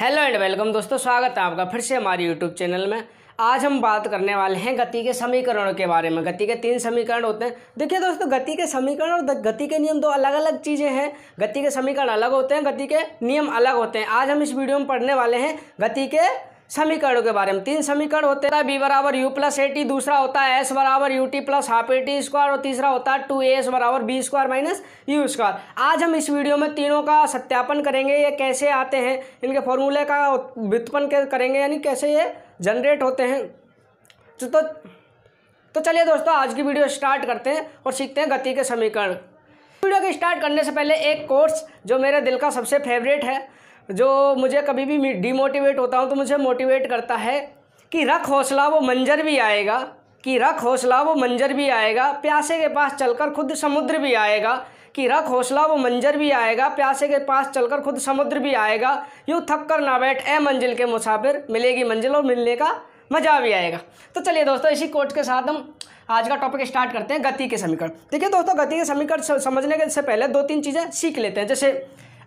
Hello and welcome दोस्तों स्वागत है आपका फिर से हमारे यूट्यूब चैनल में आज हम बात करने वाले हैं गति के समीकरणों के बारे में गति के तीन समीकरण होते हैं देखिए दोस्तों गति के समीकरण और गति के नियम दो अलग अलग चीज़ें हैं गति के समीकरण अलग होते हैं गति के नियम अलग होते हैं आज हम इस वीडियो में पढ़ने वाले हैं गति के समीकरणों के बारे में तीन समीकरण होते हैं बी बराबर यू प्लस ए टी दूसरा होता है एस बराबर u t plus half a t square और तीसरा होता है टू एस बराबर v square minus u square आज हम इस वीडियो में तीनों का सत्यापन करेंगे ये कैसे आते हैं इनके फॉर्मूले का व्युत्पन्न करेंगे यानी कैसे ये जनरेट होते हैं तो, तो तो चलिए दोस्तों आज की वीडियो स्टार्ट करते हैं और सीखते हैं गति के समीकरण वीडियो के स्टार्ट करने से पहले एक कोर्स जो मेरे दिल का सबसे फेवरेट है जो मुझे कभी भी डीमोटिवेट होता हूँ तो मुझे मोटिवेट करता है कि रख हौसला वो मंजर भी आएगा कि रख हौसला वो मंजर भी आएगा प्यासे के पास चलकर खुद समुद्र भी आएगा कि रख हौसला वो मंजर भी आएगा प्यासे के पास चलकर खुद समुद्र भी आएगा यूँ थक कर ना बैठ ए मंजिल के मुसाफिर मिलेगी मंजिल और मिलने का मज़ा भी आएगा तो चलिए दोस्तों इसी कोट के साथ हम आज का टॉपिक स्टार्ट करते हैं गति के समीकरण देखिए दोस्तों गति के समीकरण समझने के से पहले दो तीन चीज़ें सीख लेते हैं जैसे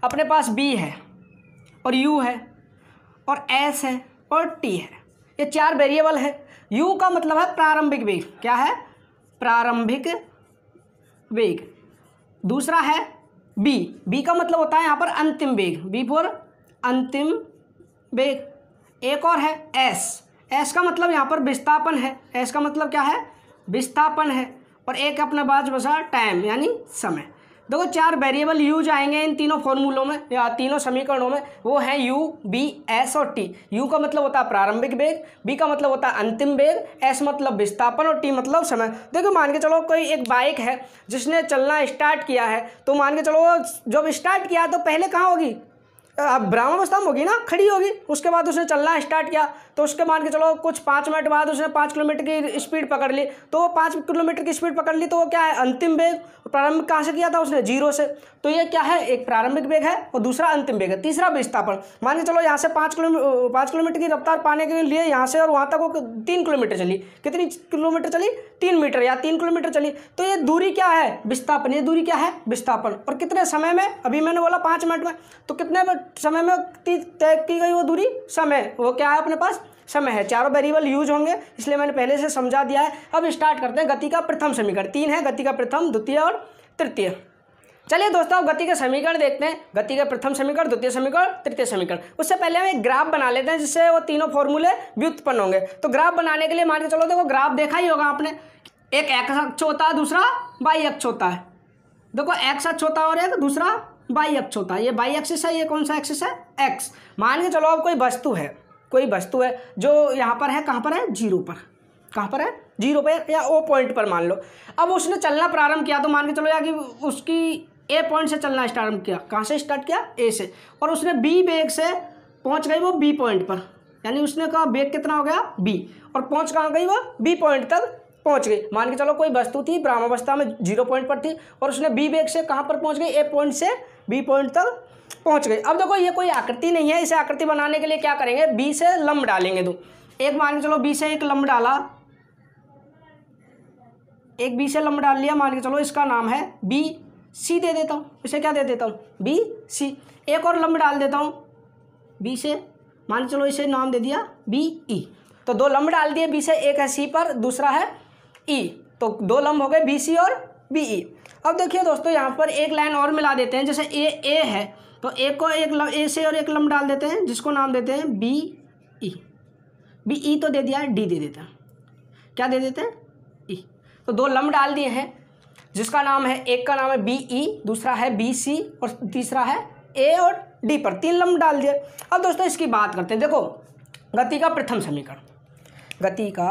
अपने पास बी है और यू है और एस है और टी है ये चार वेरिएबल है यू का मतलब है प्रारंभिक वेग क्या है प्रारंभिक वेग दूसरा है बी बी का मतलब होता है यहाँ पर अंतिम वेग बी फॉर अंतिम वेग एक और है एस एस का मतलब यहाँ पर विस्थापन है एस का मतलब क्या है विस्थापन है और एक अपने बाज बसा टाइम यानी समय देखो चार वेरिएबल यू आएंगे इन तीनों फॉर्मूलों में या तीनों समीकरणों में वो हैं यू बी एस और टी यू का मतलब होता है प्रारंभिक वेग बी का मतलब होता है अंतिम वेग एस मतलब विस्थापन और टी मतलब समय देखो मान के चलो कोई एक बाइक है जिसने चलना स्टार्ट किया है तो मान के चलो जब स्टार्ट किया तो पहले कहाँ होगी अवस्था में होगी ना खड़ी होगी उसके बाद उसने चलना स्टार्ट किया तो उसके मान के चलो कुछ पाँच मिनट बाद उसने पाँच किलोमीटर की स्पीड पकड़ ली तो वो पाँच किलोमीटर की स्पीड पकड़ ली तो वो क्या है अंतिम वेग प्रारंभ कहाँ से किया था उसने जीरो से तो ये क्या है एक प्रारंभिक वेग है और दूसरा अंतिम वेग है तीसरा विस्थापन मान के चलो यहाँ से पाँच किलोमीटर पाँच किलोमीटर की रफ्तार पाने के लिए यहाँ से और वहाँ तक वो तीन किलोमीटर चली कितनी किलोमीटर चली तीन मीटर या तीन किलोमीटर चली तो ये दूरी क्या है विस्थापन ये दूरी क्या है विस्थापन और कितने समय में अभी मैंने बोला पाँच मिनट में तो कितने समय में तय की गई वो दूरी समय वो क्या है अपने पास समय है चारों वेरिएबल यूज होंगे इसलिए मैंने पहले से समझा दिया है अब स्टार्ट करते हैं गति का प्रथम समीकरण तीन है गति का प्रथम द्वितीय और तृतीय चलिए दोस्तों अब गति के समीकरण देखते हैं गति के प्रथम समीकरण द्वितीय समीकरण तृतीय समीकरण उससे पहले हम एक ग्राफ बना लेते हैं जिससे वो तीनों फॉर्मूले व्युत्पन्न होंगे तो ग्राफ बनाने के लिए मान के चलो देखो ग्राफ देखा ही होगा आपने एक एक्स अक्ष होता है दूसरा वाई अक्ष होता है देखो एक्स अक्ष होता है और एक दूसरा बाई एक्स होता है ये बाई एक्सेस है ये कौन सा एक्सेस है एक्स मान के चलो अब कोई वस्तु है कोई वस्तु है जो यहाँ पर है कहाँ पर है जीरो पर कहाँ पर है जीरो पर या ओ पॉइंट पर मान लो अब उसने चलना प्रारंभ किया तो मान के चलो यार कि उसकी ए पॉइंट से चलना स्टार्ट किया कहाँ से स्टार्ट किया ए से और उसने बी बेग से पहुँच गई वो बी पॉइंट पर यानी उसने कहा बेग कितना हो गया बी और पहुँच कहाँ गई वो बी पॉइंट तक पहुँच गई मान के चलो कोई वस्तु थी ब्राह्मावस्था में जीरो पॉइंट पर थी और उसने बी बेग से कहाँ पर पहुँच गई ए पॉइंट से बी पॉइंट तक पहुंच गई अब देखो ये कोई आकृति नहीं है इसे आकृति बनाने के लिए क्या करेंगे बी से लंब डालेंगे दो एक मान के चलो बी से एक लंब डाला एक बी से लंब डाल लिया मान के चलो इसका नाम है बी सी दे देता हूँ इसे क्या दे देता हूँ बी सी एक और लंब डाल देता हूँ बी से मान के चलो इसे नाम दे दिया बी ई e। तो दो लंब डाल दिए बी से एक है सी पर दूसरा है ई e। तो दो लंब हो गए बी सी और बी ई e। अब देखिए दोस्तों यहाँ पर एक लाइन और मिला देते हैं जैसे ए ए है तो ए को एक लम ए से और एक लम डाल देते हैं जिसको नाम देते हैं बी ई बी ई तो दे दिया डी दे देता हैं क्या दे देते हैं ई तो दो लम डाल दिए हैं जिसका नाम है एक का नाम है बी ई दूसरा है बी सी और तीसरा है ए और डी पर तीन लम डाल दिए अब दोस्तों इसकी बात करते हैं देखो गति का प्रथम समीकरण गति का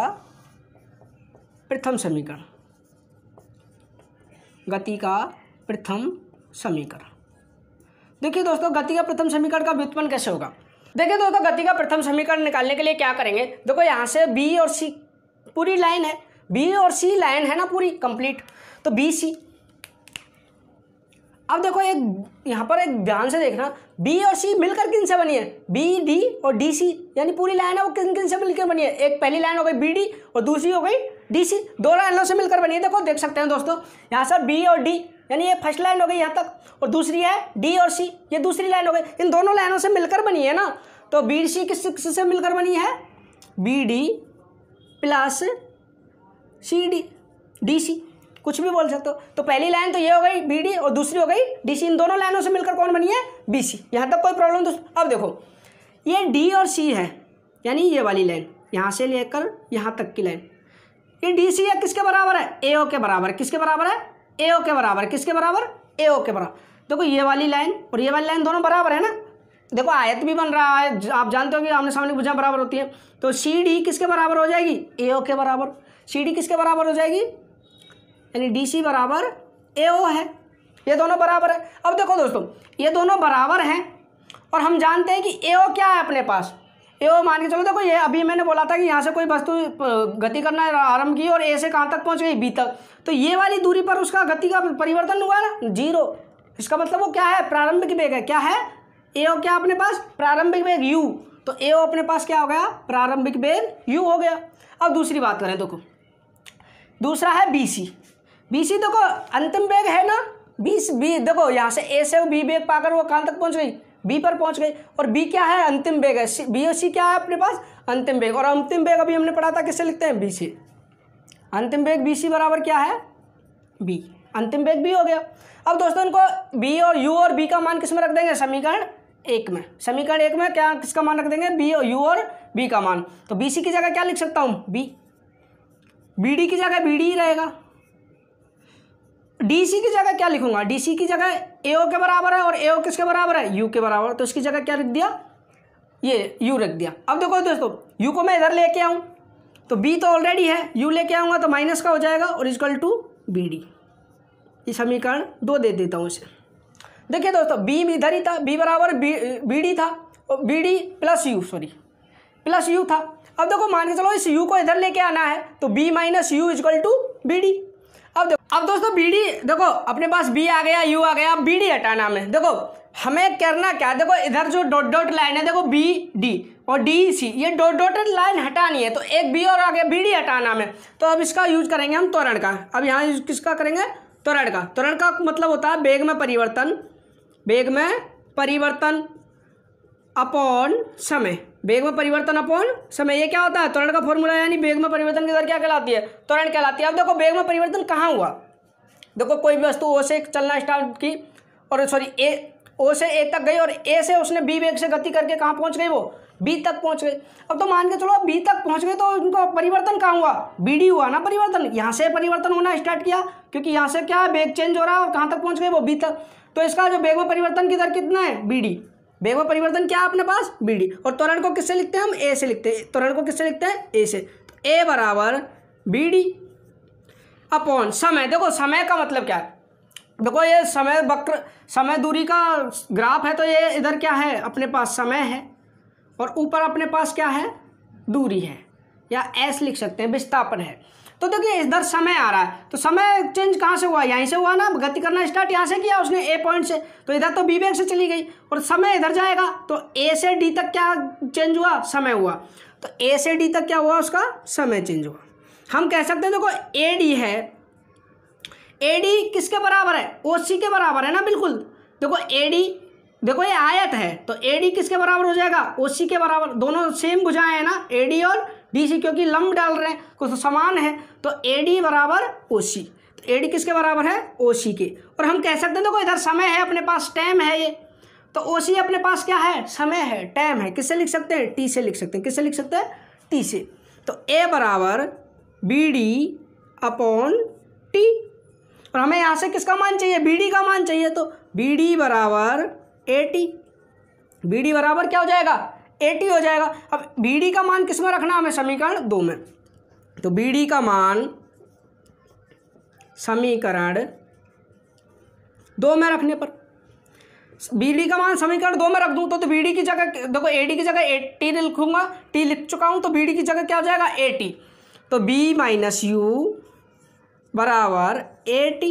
प्रथम समीकरण गति का प्रथम समीकरण देखिए दोस्तों गति का प्रथम समीकरण का व्युत्पन्न कैसे होगा देखिए दोस्तों गति का प्रथम समीकरण निकालने के लिए क्या करेंगे देखो यहाँ से बी और सी पूरी लाइन है बी और सी लाइन है ना पूरी कंप्लीट तो बी सी अब देखो एक यहाँ पर एक ध्यान से देखना बी और सी मिलकर किन से बनी है बी डी और डी सी यानी पूरी लाइन है वो किन किन से मिलकर बनी है एक पहली लाइन हो गई बी डी और दूसरी हो गई डी सी दो लाइनों से मिलकर बनी है देखो देख सकते हैं दोस्तों यहाँ सर बी और डी यानी ये फर्स्ट लाइन हो गई यहाँ तक और दूसरी है डी और सी ये दूसरी लाइन हो गई इन दोनों लाइनों से मिलकर बनी है ना तो बी सी किस किस से मिलकर बनी है B D plus C D D C कुछ भी बोल सकते हो तो पहली लाइन तो ये हो गई बी और दूसरी हो गई डी इन दोनों लाइनों से मिलकर कौन बनी है बी सी यहाँ तक कोई प्रॉब्लम तो अब देखो ये डी और सी है यानी ये वाली लाइन यहाँ से लेकर यहाँ तक की लाइन ये डी सी है किसके बराबर है ए ओ के बराबर किसके बराबर है ए ओ के बराबर किसके बराबर ए ओ के बराबर देखो ये वाली लाइन और ये वाली लाइन दोनों बराबर है ना देखो आयत भी बन रहा है आप जानते हो कि आमने सामने भुजा बराबर होती है तो सी डी किसके बराबर हो जाएगी ए ओ के बराबर सी डी किसके बराबर हो जाएगी यानी डी सी बराबर ए ओ है ये दोनों बराबर है अब देखो दोस्तों ये दोनों बराबर हैं और हम जानते हैं कि ए ओ क्या है अपने पास ए ओ मान के चलो देखो ये अभी मैंने बोला था कि यहाँ से कोई वस्तु गति करना आरंभ की और ए से कहाँ तक पहुँच गई बी तक तो ये वाली दूरी पर उसका गति का परिवर्तन हुआ ना जीरो इसका मतलब वो क्या है प्रारंभिक वेग है क्या है ए ओ क्या अपने पास प्रारंभिक वेग यू तो ए ओ अपने पास क्या हो गया प्रारंभिक वेग यू हो गया अब दूसरी बात करें देखो दूसरा है बी सी बी सी देखो अंतिम बैग है ना बीस बी देखो यहाँ से ए से बी बैग पाकर वो कहाँ तक पहुँच गई बी पर पहुँच गई और बी क्या है अंतिम बैग है बी और सी क्या है अपने पास अंतिम बैग और अंतिम बैग अभी हमने पढ़ा था किससे लिखते हैं बी सी अंतिम बैग बी सी बराबर क्या है बी अंतिम बैग बी हो गया अब दोस्तों इनको बी और यू और बी का मान किस में रख देंगे समीकरण एक में समीकरण एक में क्या किसका मान रख देंगे बी और यू और बी का मान तो बी सी की जगह क्या लिख सकता हूँ बी बी डी की जगह बी डी ही रहेगा डीसी की जगह क्या लिखूंगा डीसी की जगह एओ के बराबर है और एओ किसके बराबर है यू के बराबर तो इसकी जगह क्या रख दिया ये यू रख दिया अब देखो दोस्तों यू को मैं इधर लेके आऊँ तो बी तो ऑलरेडी है यू लेके आऊँगा तो माइनस का हो जाएगा और इजकल टू बी डी ये समीकरण दो दे देता हूँ इसे देखिए दोस्तों बी इधर ही था बी बराबर बी बी डी था और B D plus u sorry plus u था अब देखो मान के चलो इस यू को इधर लेके आना है तो v minus u equal to B D अब देखो अब दोस्तों बीडी देखो अपने पास बी आ गया यू आ गया अब बीडी हटाना में देखो हमें करना क्या देखो इधर जो डॉट डॉट लाइन है देखो बी डी और डी सी ये डॉट डॉट लाइन हटानी है तो एक बी और आ गया बी डी हटाना में तो अब इसका यूज करेंगे हम तोरण का अब यहाँ यूज किसका करेंगे त्वरण का त्वरण का मतलब होता है बेग में परिवर्तन बेग में परिवर्तन अपॉन समय वेग में परिवर्तन अपॉन समय ये क्या होता है त्वरण का फॉर्मूला यानी वेग में परिवर्तन की दर क्या कहलाती है त्वरण कहलाती है अब देखो वेग में परिवर्तन कहाँ हुआ देखो कोई भी वस्तु ओ से चलना स्टार्ट की और सॉरी ए ओ से ए तक गई और ए से उसने बी वेग से गति करके कहाँ पहुँच गई वो बी तक पहुँच गई अब तो मान के चलो अब बी तक पहुँच गई तो उनको परिवर्तन कहाँ हुआ बी डी हुआ ना परिवर्तन यहाँ से परिवर्तन होना स्टार्ट किया क्योंकि यहाँ से क्या है वेग चेंज हो रहा है और कहाँ तक पहुँच गई वो बी तक तो इसका जो वेग में परिवर्तन की दर कितना है बी डी वेग में परिवर्तन क्या है अपने पास बी डी और त्वरण को किससे लिखते हैं हम ए से लिखते हैं त्वरण को किससे लिखते हैं ए से तो ए बराबर बी डी अपॉन समय देखो समय का मतलब क्या है देखो ये समय वक्र समय दूरी का ग्राफ है तो ये इधर क्या है अपने पास समय है और ऊपर अपने पास क्या है दूरी है या एस लिख सकते हैं विस्थापन है तो देखिए इधर समय आ रहा है तो समय चेंज कहाँ से हुआ यहीं से हुआ ना गति करना स्टार्ट यहाँ से किया उसने ए पॉइंट से तो इधर तो बी वेग से चली गई और समय इधर जाएगा तो ए से डी तक क्या चेंज हुआ समय हुआ तो ए से डी तक क्या हुआ उसका समय चेंज हुआ हम कह सकते हैं देखो ए डी है ए डी किसके बराबर है ओ सी के बराबर है ना बिल्कुल देखो ए डी देखो ये आयत है तो ए डी किसके बराबर हो जाएगा ओ सी के बराबर दोनों सेम बुझाए हैं ना ए डी और डी सी क्योंकि लम्ब डाल रहे हैं कुछ तो समान है तो ए डी बराबर ओ सी तो ए डी किसके बराबर है ओ सी के और हम कह सकते हैं देखो इधर समय है अपने पास टाइम है ये तो ओ सी अपने पास क्या है समय है टाइम है किससे लिख सकते हैं टी से लिख सकते हैं किससे लिख सकते हैं टी से तो ए बराबर बी डी अपॉन टी और हमें यहाँ से किसका मान चाहिए बी डी का मान चाहिए तो बी डी बराबर एटी बी डी बराबर क्या हो जाएगा एटी हो जाएगा अब बी डी का मान किस में रखना हमें समीकरण दो में तो बी डी का मान समीकरण दो में रखने पर बी डी का मान समीकरण दो में रख दूं तो, तो बी डी की जगह देखो ए डी की जगह ए टी लिखूंगा टी लिख चुका हूं तो बी डी की जगह क्या हो जाएगा एटी तो बी माइनस यू बराबर ए टी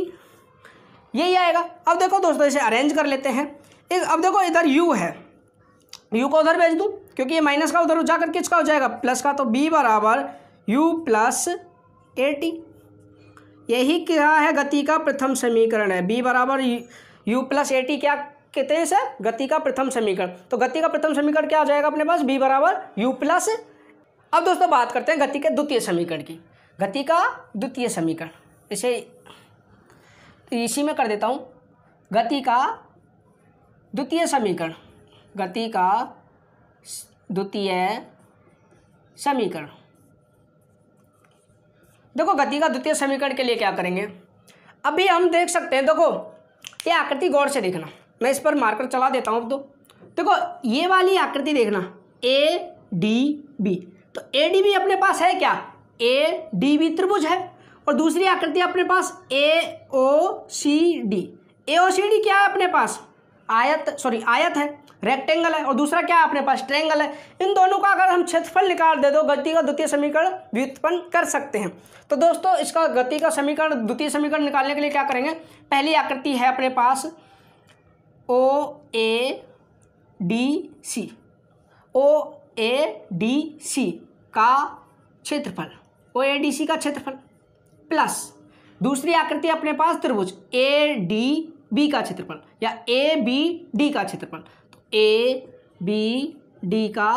यही आएगा अब देखो दोस्तों इसे अरेंज कर लेते हैं एक अब देखो इधर यू है यू को उधर भेज दूँ क्योंकि ये माइनस का उधर जाकर कर किसका हो जाएगा प्लस का तो बी बराबर यू प्लस ए टी यही क्या है गति का प्रथम समीकरण है बी बराबर यू प्लस ए टी क्या कहते हैं सर गति का प्रथम समीकरण तो गति का प्रथम समीकरण क्या आ जाएगा अपने पास बी बराबर यू प्लस अब दोस्तों बात करते हैं गति के द्वितीय समीकरण की गति का द्वितीय समीकरण इसे इसी में कर देता हूँ गति का द्वितीय समीकरण गति का द्वितीय समीकरण देखो गति का द्वितीय समीकरण के लिए क्या करेंगे अभी हम देख सकते हैं देखो ये आकृति गौर से देखना मैं इस पर मार्कर चला देता हूं अब तो देखो ये वाली आकृति देखना ए डी बी तो ए डी बी अपने पास है क्या ए डी बी त्रिभुज है और दूसरी आकृति अपने पास ए ओ C D A O C D क्या है अपने पास आयत सॉरी आयत है रेक्टेंगल है और दूसरा क्या है अपने पास ट्रेंगल है इन दोनों का अगर हम क्षेत्रफल निकाल दे तो गति का द्वितीय समीकरण व्युत्पन्न कर सकते हैं तो दोस्तों इसका गति का समीकरण द्वितीय समीकरण निकालने के लिए क्या करेंगे पहली आकृति है अपने पास ओ A D C O A D C का क्षेत्रफल ओ ए डी सी का क्षेत्रफल प्लस दूसरी आकृति अपने पास त्रिभुज ए डी बी का क्षेत्रफल या ए बी डी का क्षेत्रफल तो ए बी डी का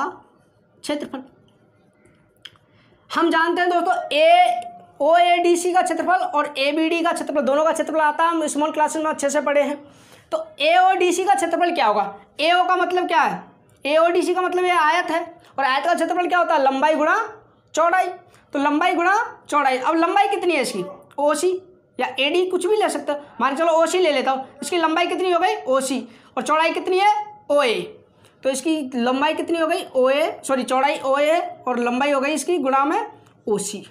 क्षेत्रफल हम जानते हैं दोस्तों ए ओ ए डी सी का क्षेत्रफल और ए बी डी का क्षेत्रफल दोनों का क्षेत्रफल आता है हम स्मॉल क्लासेस में अच्छे से पढ़े हैं तो ए ओ डी सी का क्षेत्रफल क्या होगा ए ओ का मतलब क्या है ए ओ डी सी का मतलब ये आयत है और आयत का क्षेत्रफल क्या होता है लंबाई गुणा चौड़ाई तो लंबाई गुणा चौड़ाई अब लंबाई कितनी है इसकी ओ सी या ए डी कुछ भी ले सकते हो मान चलो ओ सी ले लेता हूँ इसकी लंबाई कितनी हो गई ओ सी और चौड़ाई कितनी है ओ ए तो इसकी लंबाई कितनी हो गई ओ ए सॉरी चौड़ाई ओ ए और लंबाई हो गई इसकी गुणा में ओ सी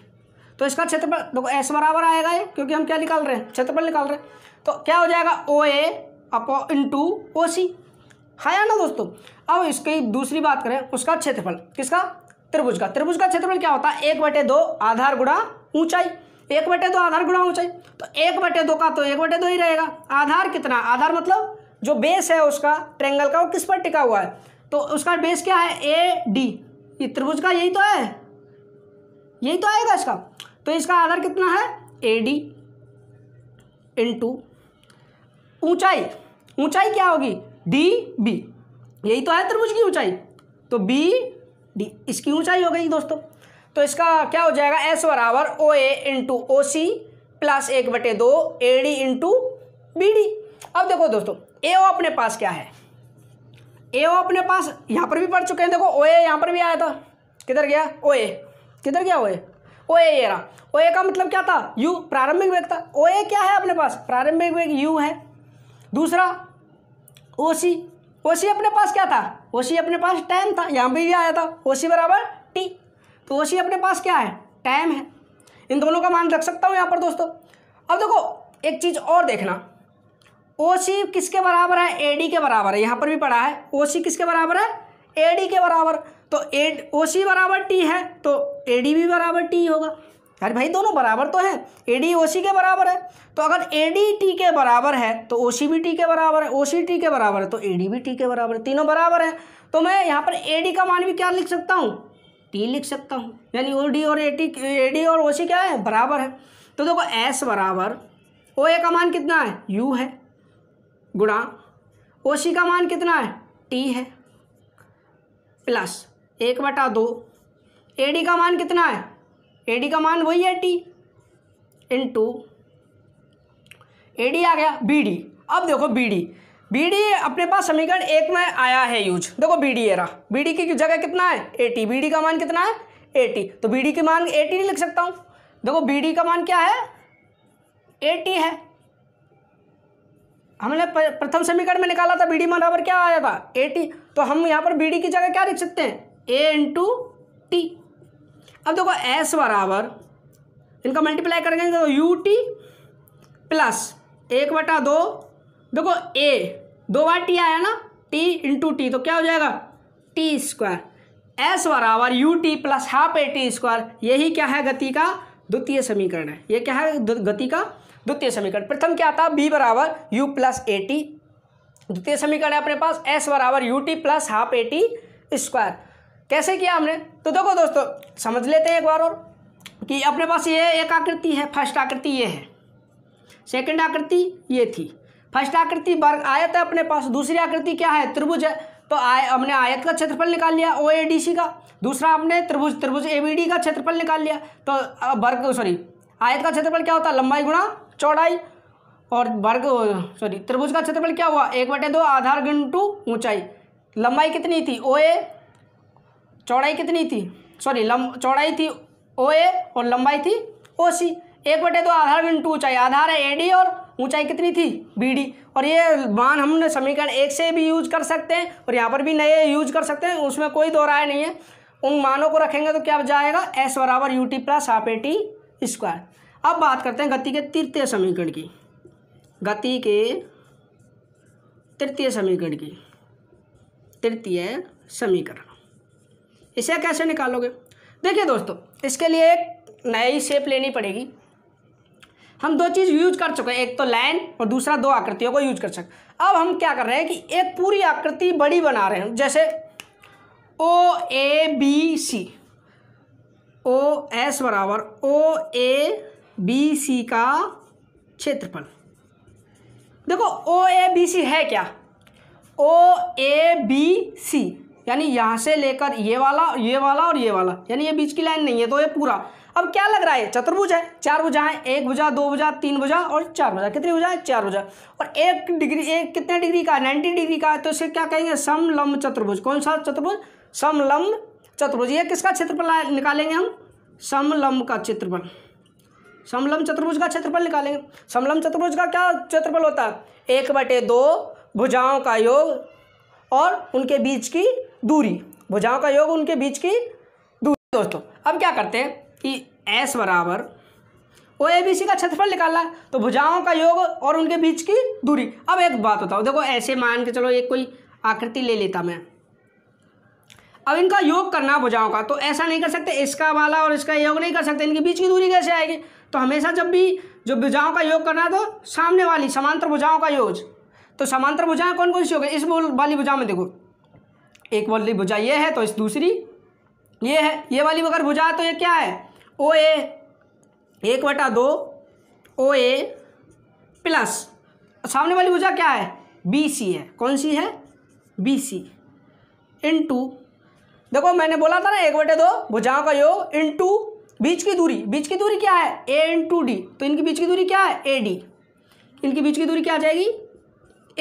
तो इसका क्षेत्रफल देखो एस बराबर आएगा ये क्योंकि हम क्या निकाल रहे हैं क्षेत्रफल निकाल रहे हैं तो क्या हो जाएगा ओ ए अपो इन टू ओ सी हाँ या ना दोस्तों अब इसकी दूसरी बात करें उसका क्षेत्रफल किसका त्रिभुज का त्रिभुज का क्षेत्रफल क्या होता है एक बटे दो आधार गुणा ऊंचाई एक बटे दो आधार गुणा ऊंचाई तो एक बटे दो का तो एक बटे दो ही रहेगा आधार कितना आधार मतलब जो बेस है उसका ट्रेंगल का वो किस पर टिका हुआ है तो उसका बेस क्या है ए डी ये त्रिभुज का यही तो है यही तो आएगा इसका तो इसका आधार कितना है ए डी इंटू ऊंचाई ऊंचाई क्या होगी डी बी यही तो है त्रिभुज की ऊंचाई तो बी डी इसकी ऊंचाई हो गई दोस्तों तो इसका क्या हो जाएगा एस बराबर ओ ए इंटू ओ सी प्लस एक बटे दो A D into B D अब देखो दोस्तों ए ओ अपने पास क्या है ए ओ अपने पास यहाँ पर भी पढ़ चुके हैं देखो ओ ए यहाँ पर भी आया था किधर गया ओ ए किधर गया ओ ए ओ ए ये रहा ओ ए का मतलब क्या था यू प्रारंभिक वेग था ओ ए क्या है अपने पास प्रारंभिक वेग यू है दूसरा ओ सी ओ सी अपने पास क्या था ओ सी अपने पास टेन था यहाँ पर भी आया था ओ सी बराबर टी तो वैसे अपने पास क्या है टाइम है इन दोनों का मान रख सकता हूँ यहाँ पर दोस्तों अब देखो एक चीज़ और देखना ओ सी किसके बराबर है ए डी के बराबर है यहाँ पर भी पढ़ा है ओ सी किसके बराबर है ए डी के बराबर तो ए ओ सी बराबर टी है तो ए डी भी बराबर टी होगा अरे भाई दोनों बराबर तो हैं ए डी ओ सी के बराबर है तो अगर ए डी टी के बराबर है तो ओ सी भी टी के बराबर है ओ सी टी के बराबर है तो ए डी भी टी के बराबर है तीनों बराबर है तो मैं यहाँ पर ए डी का मान भी क्या लिख सकता हूँ टी लिख सकता हूँ यानी ओ डी और ए टी ए डी और ओ सी क्या है बराबर है तो देखो एस बराबर ओ ए का मान कितना है यू है गुणा ओ सी का मान कितना है टी है प्लस एक बटा दो ए डी का मान कितना है ए डी का मान वही है t into A D आ गया बी डी अब देखो बी डी बी डी अपने पास समीकरण एक में आया है यूज देखो B D area B D की जगह कितना है एटी बी डी का मान कितना है एटी तो बी डी की मान एटी नहीं लिख सकता हूं देखो बी डी का मान क्या है एटी है हमने प्रथम समीकरण में निकाला था बी डी मान बराबर क्या आया था एटी तो हम यहाँ पर बी डी की जगह क्या लिख सकते हैं ए इंटू टी अब देखो एस बराबर इनका मल्टीप्लाई करेंगे तो यू टी प्लस एक बटा दो देखो ए दो बार टी आया ना टी इंटू टी तो क्या हो जाएगा टी स्क्वायर एस बराबर u t plus half a t square यही क्या है गति का द्वितीय समीकरण है ये क्या है गति का द्वितीय समीकरण प्रथम क्या था बी बराबर यू प्लस ए टी द्वितीय समीकरण है अपने पास एस बराबर u t plus half a t square कैसे किया हमने तो देखो दोस्तों समझ लेते हैं एक बार और कि अपने पास ये एक आकृति है फर्स्ट आकृति ये है सेकंड आकृति ये थी फर्स्ट आकृति वर्ग आयत है अपने पास दूसरी आकृति क्या है त्रिभुज है तो आय हमने आयत का क्षेत्रफल निकाल लिया ओ ए डी सी का दूसरा हमने त्रिभुज त्रिभुज ए बी डी का क्षेत्रफल निकाल लिया तो वर्ग सॉरी आयत का क्षेत्रफल क्या होता है लंबाई गुणा चौड़ाई और वर्ग सॉरी त्रिभुज का क्षेत्रफल क्या हुआ एक बटे दो आधार टू ऊंचाई लंबाई कितनी थी ओ ए चौड़ाई कितनी थी सॉरी लम चौड़ाई थी ओ ए और लंबाई थी ओ सी एक बटे दो आधार टू ऊंचाई आधार है ए डी और ऊंचाई कितनी थी बी डी और ये मान हम समीकरण एक से भी यूज कर सकते हैं और यहाँ पर भी नए यूज कर सकते हैं उसमें कोई दो राय नहीं है उन मानों को रखेंगे तो क्या जाएगा एस बराबर u t plus half a t square अब बात करते हैं गति के तृतीय समीकरण की गति के तृतीय समीकरण की तृतीय समीकरण इसे कैसे निकालोगे देखिए दोस्तों इसके लिए एक नई शेप लेनी पड़ेगी हम दो चीज़ यूज कर चुके हैं एक तो लाइन और दूसरा दो आकृतियों को यूज कर सकते अब हम क्या कर रहे हैं कि एक पूरी आकृति बड़ी बना रहे हैं जैसे ओ A B C O S बराबर ओ ए बी सी का क्षेत्रफल देखो ओ ए बी सी है क्या ओ ए बी सी यानी यहाँ से लेकर ये वाला ये वाला और ये वाला यानी ये बीच की लाइन नहीं है तो ये पूरा अब क्या लग रहा है चतुर्भुज है चार भुजा है एक भुजा दो भुजा तीन भुजा और चार भुजा कितनी भुजा है चार भुजा और एक डिग्री एक कितने डिग्री का नाइन्टी डिग्री का है तो इसे क्या कहेंगे समलम्ब चतुर्भुज कौन सा चतुर्भुज समलम्ब चतुर्भुज ये किसका क्षेत्रफल निकालेंगे हम समलम्ब का क्षेत्रफल समलम्ब चतुर्भुज का क्षेत्रफल निकालेंगे समलम्ब चतुर्भुज का क्या क्षेत्रफल होता है एक बटे दो भुजाओं का योग और उनके बीच की दूरी भुजाओं का योग उनके बीच की दूरी दोस्तों अब क्या करते हैं कि एस बराबर ओ ए बी सी का क्षेत्रफल निकालना है तो भुजाओं का योग और उनके बीच की दूरी अब एक बात बताओ देखो ऐसे मान के चलो एक कोई आकृति ले लेता मैं अब इनका योग करना भुजाओं का तो ऐसा नहीं कर सकते इसका वाला और इसका योग नहीं कर सकते इनके बीच की दूरी कैसे आएगी तो हमेशा जब भी जो भुजाओं का योग करना है तो सामने वाली समांतर भुजाओं का योग तो समांतर भुजाएं कौन कौन सी हो गई इस वाली भुजा में देखो एक वाली भुजा ये है तो इस दूसरी ये है ये वाली अगर भुजा है तो ये क्या है ओ ए एक बटा दो ओ ए प्लस सामने वाली भुजा क्या है बी सी है कौन सी है बी सी टू देखो मैंने बोला था ना एक बटे दो भुजाओं का योग टू बीच की दूरी बीच की दूरी क्या है ए इन टू डी तो इनकी बीच की दूरी क्या है ए डी इनकी बीच की दूरी क्या आ जाएगी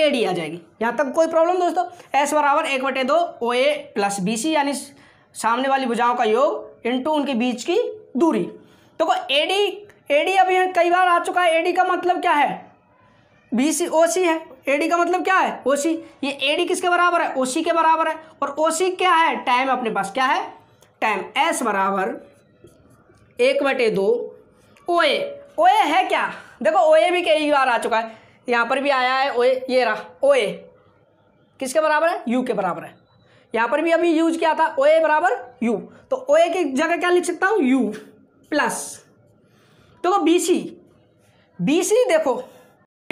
ए डी आ जाएगी यहाँ तक कोई प्रॉब्लम दोस्तों एस बराबर एक बटे दो ओ ए प्लस बी सी यानी सामने वाली भुजाओं का योग टू उनके बीच की दूरी देखो तो एडी एडी अभी कई बार आ चुका है एडी का मतलब क्या है बी सी ओ सी है एडी का मतलब क्या है ओ सी ये एडी किसके बराबर है ओ सी के बराबर है और ओ सी क्या है टाइम अपने पास क्या है टाइम एस बराबर एक बटे दो ओ ए ओ ए है क्या देखो ओ ए भी कई बार आ चुका है यहाँ पर भी आया है ओ ए ये रहा ओ ए किसके बराबर है यू के बराबर है यहां पर भी अभी यूज किया था ओ ए बराबर यू तो ओ ए की जगह क्या लिख सकता हूं यू प्लस देखो बी सी बी सी देखो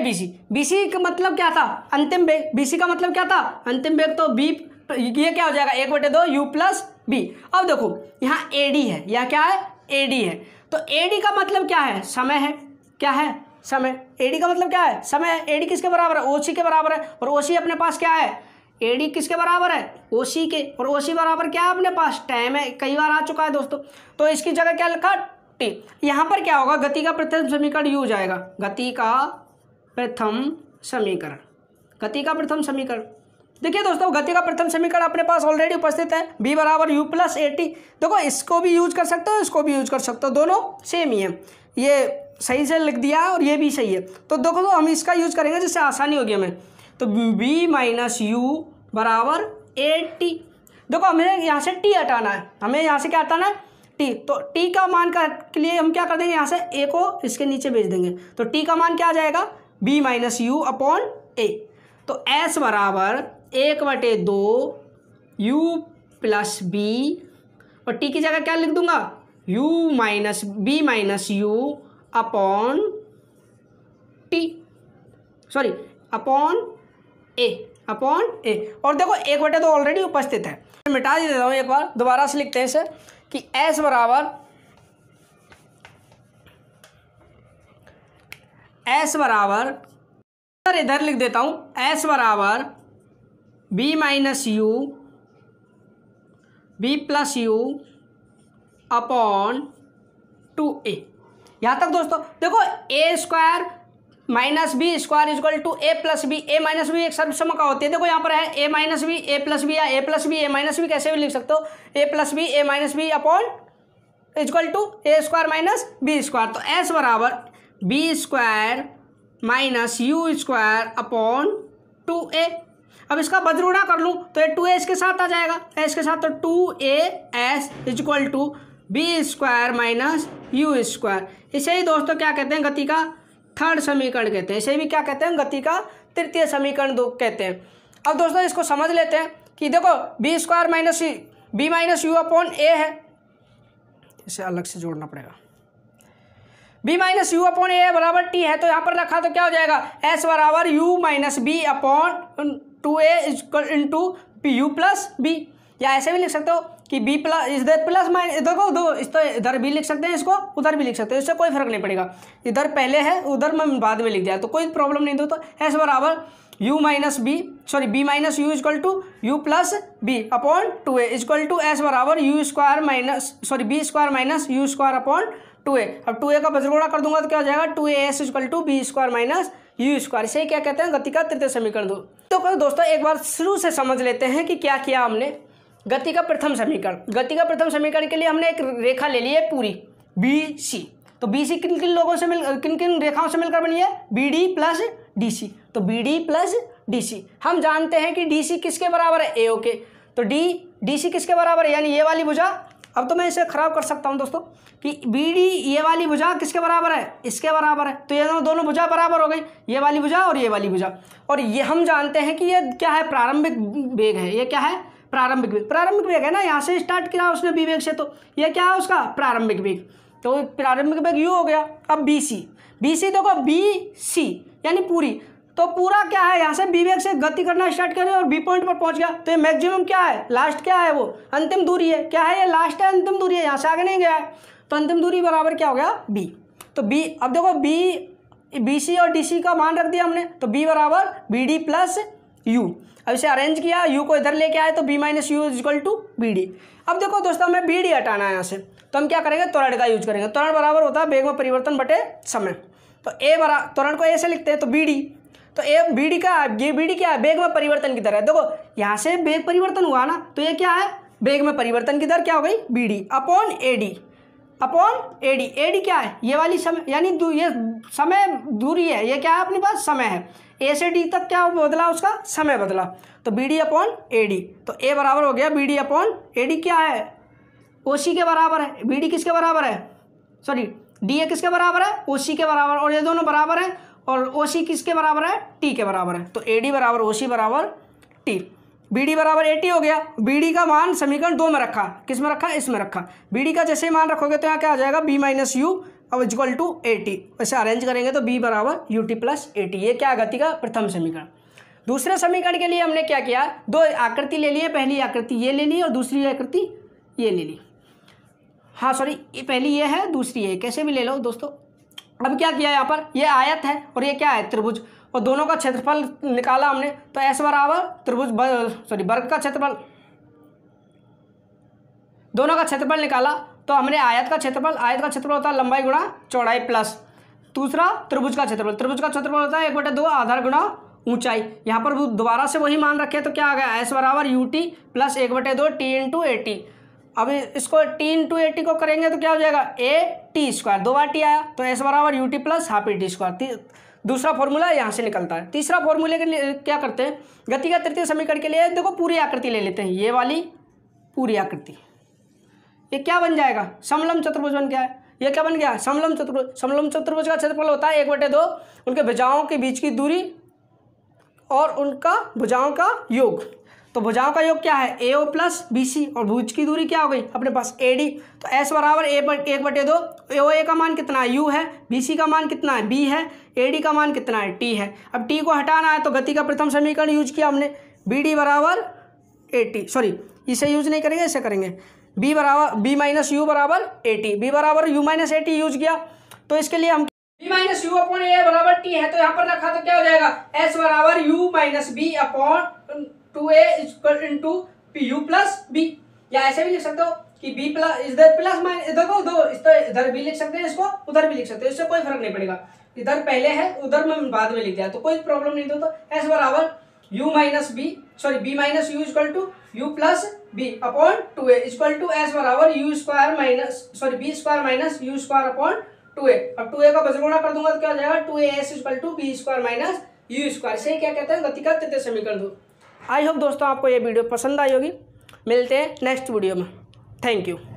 बी सी बी सी का मतलब क्या था अंतिम वेग बी सी का मतलब क्या था अंतिम वेग तो बी तो ये क्या हो जाएगा एक बटे दो यू प्लस बी अब देखो यहाँ ए डी है यह क्या है ए डी है तो ए डी का मतलब क्या है समय है क्या है समय ए डी का मतलब क्या है समय ए डी किसके बराबर है ओ सी के बराबर है और ओ सी अपने पास क्या है ए डी किसके बराबर है ओ सी के और ओ सी बराबर क्या है अपने पास टाइम है कई बार आ चुका है दोस्तों तो इसकी जगह क्या लिखा टी यहाँ पर क्या होगा गति का प्रथम समीकरण यू हो जाएगा गति का प्रथम समीकरण गति का प्रथम समीकरण देखिए दोस्तों गति का प्रथम समीकरण अपने पास ऑलरेडी उपस्थित है b बराबर यू प्लस ए टी देखो इसको भी यूज कर सकते हो इसको भी यूज कर सकते हो दोनों सेम ही है ये सही से लिख दिया और ये भी सही है तो देखो तो हम इसका यूज करेंगे जिससे आसानी होगी हमें तो बी माइनस यू बराबर ए टी देखो हमें यहाँ से टी हटाना है हमें यहाँ से क्या हटाना है टी तो टी का मान का के लिए हम क्या कर देंगे यहाँ से ए को इसके नीचे भेज देंगे तो टी का मान क्या आ जाएगा v minus u upon a तो एस बराबर एक बटे दो यू प्लस बी और टी की जगह क्या लिख दूंगा u minus v minus u upon t sorry upon a upon a और देखो एक बटे तो ऑलरेडी उपस्थित है मिटा दे देता हूँ एक बार दोबारा से लिखते हैं इसे कि एस बराबर एस बराबर सर इधर लिख देता हूँ एस बराबर v minus u v plus u upon two a यहाँ तक दोस्तों देखो a square minus b square equal to a plus b a minus b एक का होती है देखो यहाँ पर है a minus b a plus B या a plus b a minus b कैसे भी लिख सकते हो a plus b a minus B upon equal to a square minus b square तो एस बराबर v square minus u square upon two a अब इसका बदरूड़ा कर लूँ तो ये टू ए इसके साथ आ जाएगा एस के साथ तो two a s equal to v square minus u square इसे ही दोस्तों क्या कहते हैं गति का थर्ड समीकरण कहते हैं इसे भी क्या कहते हैं गति का तृतीय समीकरण दो कहते हैं अब दोस्तों इसको समझ लेते हैं कि देखो v square minus v minus u upon a है इसे अलग से जोड़ना पड़ेगा v minus u upon a बराबर टी है तो यहाँ पर रखा तो क्या हो जाएगा एस बराबर u minus B upon two a into u plus B या ऐसे भी लिख सकते हो कि बी प्लस इधर प्लस माइनस देखो दो इधर इधर भी लिख सकते हैं इसको उधर भी लिख सकते हैं इससे कोई फर्क नहीं पड़ेगा इधर पहले है उधर मैं बाद में लिख दिया तो कोई प्रॉब्लम नहीं दो तो एस बराबर u minus v sorry v minus u equal to u plus v upon two a equal to s बराबर u square minus sorry v square minus u square upon two a अब two ए का बजगोड़ा कर दूंगा तो क्या हो जाएगा two a s equal to v square minus u square इसे क्या कहते हैं गति का तृतीय समीकरण दो तो दोस्तों एक बार शुरू से समझ लेते हैं कि क्या किया हमने गति का प्रथम समीकरण गति का प्रथम समीकरण के लिए हमने एक रेखा ले ली है पूरी बी सी तो बी सी किन किन लोगों से मिल किन किन रेखाओं से मिलकर बनी है B D plus D C तो B D plus D C हम जानते हैं कि डी सी किसके बराबर है ए ओ के तो डी डी सी किसके बराबर है यानी ये वाली भुजा अब तो मैं इसे खराब कर सकता हूँ दोस्तों कि बी डी ये वाली भुजा किसके बराबर है इसके बराबर है तो ये दोनों दोनों भुजा बराबर हो गई ये वाली भुजा और ये वाली भुजा और ये हम जानते हैं कि ये क्या है प्रारंभिक वेग है ये क्या है प्रारंभिक वेग प्रारंभिक वेग है ना यहाँ से स्टार्ट किया उसने बी वेग से तो यह क्या है उसका प्रारंभिक वेग तो प्रारंभिक वेग यू हो गया अब बी सी बी सी देखो बी सी यानी पूरी तो पूरा क्या है यहाँ से बी वेग से गति करना स्टार्ट करें और बी पॉइंट पर पहुँच गया तो ये मैक्सिमम क्या है लास्ट क्या है वो अंतिम दूरी है क्या है ये लास्ट है अंतिम दूरी है यहाँ से आगे नहीं गया है तो अंतिम दूरी बराबर क्या हो गया बी तो बी अब देखो बी बी सी और डी सी का मान रख दिया हमने तो बी बराबर बी डी प्लस यू अब इसे अरेंज किया यू को इधर लेके आए तो v minus u is equal to B D अब देखो दोस्तों हमें बी डी हटाना है यहाँ से तो हम क्या करेंगे त्वरण का यूज करेंगे त्वरण बराबर होता है बेग में परिवर्तन बटे समय तो ए बरा त्वरण को ए से लिखते हैं तो बी डी तो ए बी डी का ये बी डी क्या है बेग में परिवर्तन की दर है देखो यहाँ से बेग परिवर्तन हुआ ना तो ये क्या है बेग में परिवर्तन की दर क्या हो गई B D upon A D upon A D A D क्या है ये वाली समय यानी ये समय दूरी है ये क्या है अपने पास समय है ए से डी तक क्या बदला उसका समय बदला तो B D upon A D तो ए बराबर हो गया B D upon A D क्या है ओ सी के बराबर है बी डी किसके बराबर है सॉरी डी ए किसके बराबर है ओ सी के बराबर और ये दोनों बराबर हैं और ओ सी किसके बराबर है टी के बराबर है तो ए डी बराबर ओ सी बराबर टी बी डी बराबर ए टी हो गया बी डी का मान समीकरण दो में रखा किस में रखा इसमें रखा बी डी का जैसे मान रखोगे तो यहाँ क्या आ जाएगा बी माइनस यू अब इजक्वल टू ए टी वैसे अरेंज करेंगे तो बी बराबर u t plus a t ये क्या गति का प्रथम समीकरण दूसरे समीकरण के लिए हमने क्या किया दो आकृति ले लिए पहली आकृति ये ले ली और दूसरी आकृति ये ले ली हाँ सॉरी पहली ये है दूसरी ये कैसे भी ले लो दोस्तों अब क्या किया यहाँ पर ये आयत है और ये क्या है त्रिभुज और दोनों का क्षेत्रफल निकाला हमने तो एस बराबर त्रिभुज सॉरी वर्ग का क्षेत्रफल दोनों का क्षेत्रफल निकाला तो हमने आयत का क्षेत्रफल आयत का क्षेत्रफल होता है लंबाई गुणा चौड़ाई प्लस दूसरा त्रिभुज का क्षेत्रफल त्रिभुज का क्षेत्रफल होता है एक बटे दो आधार गुणा ऊंचाई यहाँ पर दोबारा से वही मान रखे तो क्या आ गया एस बराबर यू टी प्लस एक बटे दो t into a t अब इसको t into a t को करेंगे तो क्या हो जाएगा ए टी स्क्वायर दो बार टी आया तो एस बराबर u t plus half a t square दूसरा फॉर्मूला यहाँ से निकलता है तीसरा फॉर्मूले के लिए क्या करते हैं गति का तृतीय समीकरण के लिए देखो पूरी आकृति ले लेते हैं ये वाली पूरी आकृति ये क्या बन जाएगा समलम चतुर्भुज बन गया है ये क्या बन गया समलम चतुर्भुज समलम चतुर्भुज का क्षेत्रफल होता है एक बटे दो उनके भुजाओं के बीच की दूरी और उनका भुजाओं का योग तो भुजाओं का योग क्या है ए ओ प्लस बी सी और भुज की दूरी क्या हो गई अपने पास ए डी तो एस बराबर ए बट एक बटे दो ए ओ ए का मान कितना है यू है बी सी का मान कितना है बी है ए डी का मान कितना है टी है अब टी को हटाना है तो गति का प्रथम समीकरण यूज किया हमने बी डी बराबर ए टी सॉरी इसे यूज नहीं करेंगे ऐसे करेंगे बी बराबर बी माइनस यू बराबर ए टी बी बराबर u minus a t use किया तो इसके लिए हम v minus u upon a बराबर टी है तो यहाँ पर रखा तो क्या हो जाएगा एस बराबर u minus B upon two a two p u plus B या ऐसे भी लिख सकते हो कि बी प्लस इधर प्लस माइनस इधर को दो इस तो इधर भी लिख सकते हैं इसको उधर भी लिख सकते हैं इससे कोई फर्क नहीं पड़ेगा इधर पहले है उधर में बाद में लिख दिया तो कोई प्रॉब्लम नहीं तो एस बराबर u minus v sorry v minus u equal to u plus v upon two a equal to s बराबर u square minus sorry v square minus u square upon two a अब two ए का बजगुणा कर दूंगा तो क्या हो जाएगा two a s equal to v square minus u square से क्या कहते हैं गति का तृतीय समीकरण दो आई होप दोस्तों आपको ये वीडियो पसंद आई होगी मिलते हैं नेक्स्ट वीडियो में थैंक यू